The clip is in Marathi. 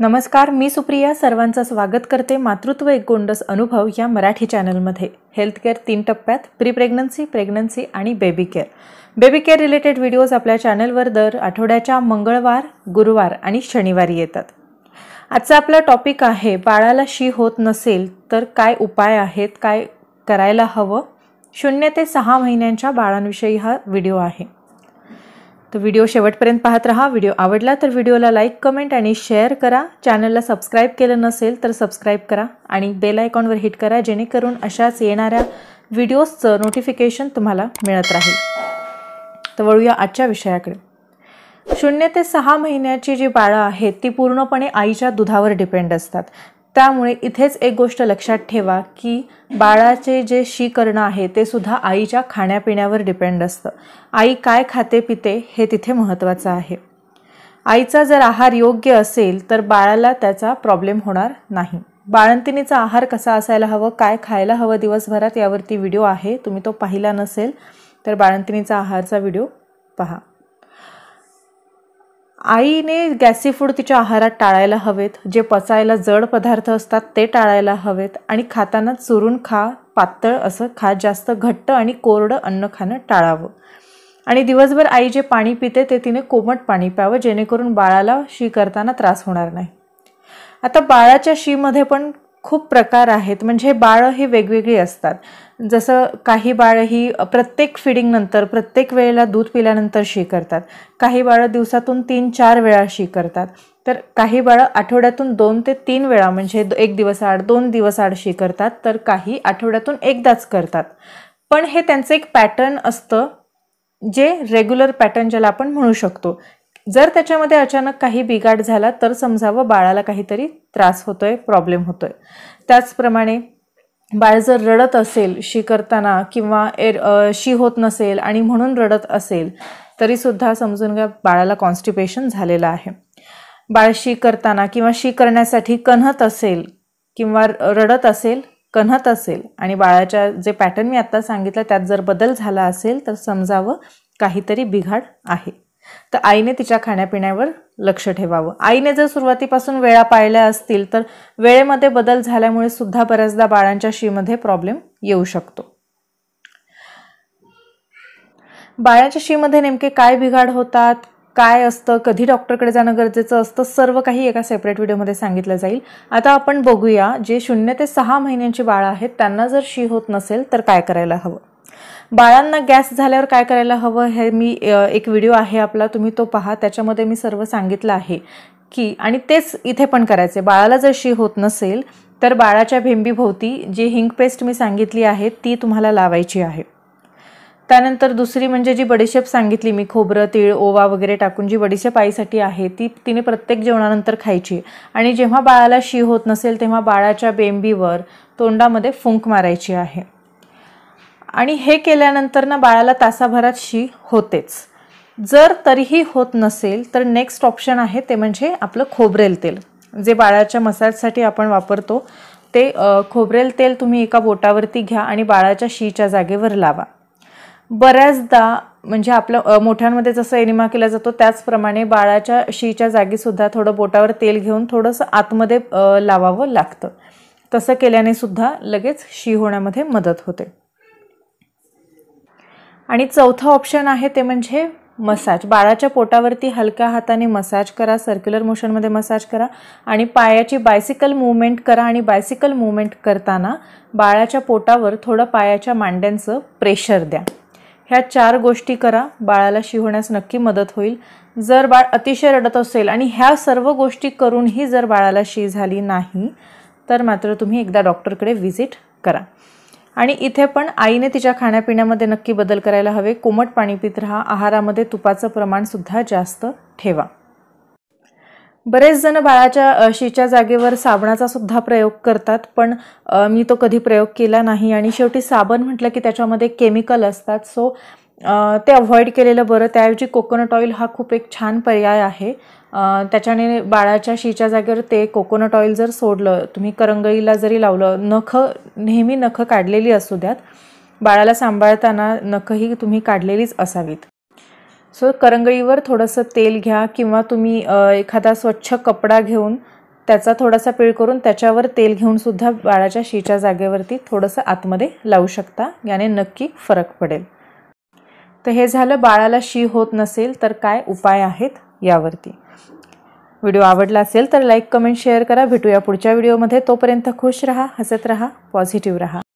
नमस्कार मी सुप्रिया सर्वांचं स्वागत करते मातृत्व एक गोंडस अनुभव या मराठी चॅनलमध्ये हेल्थकेअर तीन टप्प्यात प्री प्रेग्नन्सी प्रेग्नन्सी आणि baby care baby care related videos आपल्या चॅनलवर दर आठवड्याच्या मंगळवार गुरुवार आणि शनिवारी येतात आजचा आपला टॉपिक आहे बाळाला शी होत नसेल तर काय उपाय आहेत काय करायला हवं शून्य ते सहा महिन्यांच्या बाळांविषयी हा व्हिडिओ आहे तर व्हिडिओ शेवटपर्यंत पाहत राहा व्हिडिओ आवडला तर व्हिडिओला लाईक कमेंट आणि शेअर करा चॅनलला सबस्क्राईब केलं नसेल तर सबस्क्राईब करा आणि बेल आयकॉनवर हिट करा जेणेकरून अशाच येणाऱ्या व्हिडिओजचं नोटिफिकेशन तुम्हाला मिळत राहील तर वळूया आजच्या विषयाकडे शून्य ते सहा महिन्याची जी बाळं आहेत ती पूर्णपणे आईच्या दुधावर डिपेंड असतात त्यामुळे इथेच एक गोष्ट लक्षात ठेवा की बाळाचे जे शी करणं आहे ते सुद्धा आईच्या खाण्यापिण्यावर डिपेंड असतं आई काय खाते पिते हे तिथे महत्त्वाचं आहे आईचा जर आहार योग्य असेल तर बाळाला त्याचा प्रॉब्लेम होणार नाही बाळंतिणीचा आहार कसा असायला हवं काय खायला हवं दिवसभरात यावरती व्हिडिओ आहे तुम्ही तो पाहिला नसेल तर बाळंतिणीचा आहारचा व्हिडिओ पहा आईने गॅसी फूड तिच्या आहारात टाळायला हवेत जे पचायला जड पदार्थ असतात ते टाळायला हवेत आणि खाताना चुरून खा पातळ असं खा जास्त घट्ट आणि कोरडं अन्न खाणं टाळावं आणि दिवसभर आई जे पाणी पिते ते तिने कोमट पाणी प्यावं जेणेकरून बाळाला शी करताना त्रास होणार नाही आता बाळाच्या शीमध्ये पण खूप प्रकार आहेत म्हणजे बाळं हे वेगवेगळी असतात जसं काही बाळ ही प्रत्येक फिडिंगनंतर प्रत्येक वेळेला दूध पिल्यानंतर शी करतात काही बाळं दिवसातून तीन चार वेळा शी करतात तर काही बाळं आठवड्यातून दोन ते तीन वेळा म्हणजे एक दिवस आड दोन दिवस आड शी करतात तर काही आठवड्यातून एकदाच करतात पण हे त्यांचं एक पॅटर्न असतं जे रेग्युलर पॅटर्न ज्याला आपण म्हणू शकतो जर त्याच्यामध्ये अचानक काही बिघाड झाला तर समजावं बाळाला काहीतरी त्रास होतोय प्रॉब्लेम होतोय त्याचप्रमाणे बाळ जर रडत असेल शी करताना किंवा एर शी होत नसेल आणि म्हणून रडत असेल तरीसुद्धा समजून घ्या बाळाला कॉन्स्टिपेशन झालेलं आहे बाळ शी करताना किंवा शी करण्यासाठी कन्हत असेल किंवा रडत असेल कन्हत असेल आणि बाळाच्या जे पॅटर्न मी आत्ता सांगितलं त्यात जर बदल झाला असेल तर समजावं काहीतरी बिघाड आहे तर आईने तिच्या खाण्यापिण्यावर लक्ष ठेवावं आईने जर सुरुवातीपासून वेळा पाळल्या असतील तर वेळेमध्ये बदल झाल्यामुळे सुद्धा बऱ्याचदा बाळांच्या शीमध्ये प्रॉब्लेम येऊ शकतो बाळाच्या शीमध्ये नेमके काय बिघाड होतात काय असतं कधी डॉक्टरकडे जाणं गरजेचं असतं सर्व काही एका सेपरेट व्हिडिओमध्ये सांगितलं जाईल आता आपण बघूया जे शून्य ते सहा महिन्यांची बाळं आहेत त्यांना जर शी होत नसेल तर काय करायला हवं बाळांना गॅस झाल्यावर काय करायला हवं हे मी एक व्हिडिओ आहे आपला तुम्ही तो पहा त्याच्यामध्ये मी सर्व सांगितलं आहे की आणि तेच इथे पण करायचे बाळाला जर शी होत नसेल तर बाळाच्या भेंबीभोवती जी हिंग पेस्ट मी सांगितली आहे ती तुम्हाला लावायची आहे त्यानंतर दुसरी म्हणजे जी बडीशेप सांगितली मी खोबरं तीळ ओवा वगैरे टाकून जी बडीशेप आईसाठी आहे ती तिने प्रत्येक जेवणानंतर खायची आणि जेव्हा बाळाला शी होत नसेल तेव्हा बाळाच्या बेंबीवर तोंडामध्ये फुंक मारायची आहे आणि हे केल्यानंतर ना बाळाला तासाभरात शी होतेच जर तरीही होत नसेल तर नेक्स्ट ऑप्शन आहे ते म्हणजे आपलं खोबरेल तेल जे बाळाच्या मसाजसाठी आपण वापरतो ते खोबरेल तेल तुम्ही एका बोटावरती घ्या आणि बाळाच्या शीच्या जागेवर लावा बऱ्याचदा म्हणजे आपलं मोठ्यांमध्ये जसं एनिमा केला जातो त्याचप्रमाणे बाळाच्या शीच्या जागीसुद्धा थोडं बोटावर तेल घेऊन थोडंसं आतमध्ये लावावं लागतं तसं केल्याने सुद्धा लगेच शी होण्यामध्ये मदत होते आणि चौथं ऑप्शन आहे ते म्हणजे मसाज बाळाच्या पोटावरती हलक्या हाताने मसाज करा सर्क्युलर मोशनमध्ये मसाज करा आणि पायाची बायसिकल मुवमेंट करा आणि बायसिकल मुवमेंट करताना बाळाच्या पोटावर थोडं पायाच्या मांड्यांचं प्रेशर द्या ह्या चार गोष्टी करा बाळाला शिवण्यास नक्की मदत होईल जर बाळ अतिशय रडत असेल आणि ह्या सर्व गोष्टी करूनही जर बाळाला शी झाली नाही तर मात्र तुम्ही एकदा डॉक्टरकडे व्हिजिट करा आणि इथे पण आईने तिच्या खाण्यापिण्यामध्ये नक्की बदल करायला हवे कोमट पाणी पित राहा आहारामध्ये तुपाचं प्रमाणसुद्धा जास्त ठेवा बरेच जण बाळाच्या शीच्या जागेवर साबणाचा सुद्धा प्रयोग करतात पण मी तो कधी प्रयोग केला नाही आणि शेवटी साबण म्हटलं की त्याच्यामध्ये केमिकल असतात सो ते अवॉइड केलेलं बरं त्याऐवजी कोकोनट ऑइल हा खूप एक छान पर्याय आहे त्याच्याने बाळाच्या शीच्या जागेवर ते कोकोनट ऑइल जर सोडलं तुम्ही करंगळीला जरी लावलं नखं नेहमी नखं काढलेली असू द्यात बाळाला सांभाळताना ही तुम्ही काढलेलीच असावीत सो करंगळीवर थोडंसं तेल घ्या किंवा तुम्ही एखादा स्वच्छ कपडा घेऊन त्याचा थोडासा पीळ करून त्याच्यावर तेल घेऊनसुद्धा बाळाच्या शीच्या जागेवरती थोडंसं आतमध्ये लावू शकता याने नक्की फरक पडेल तर हे झालं बाळाला शी होत नसेल तर काय उपाय आहेत यावरती व्हिडिओ आवडला असेल तर लाईक कमेंट शेअर करा भेटूया पुढच्या व्हिडिओमध्ये तोपर्यंत खुश रहा हसत रहा पॉझिटिव्ह रहा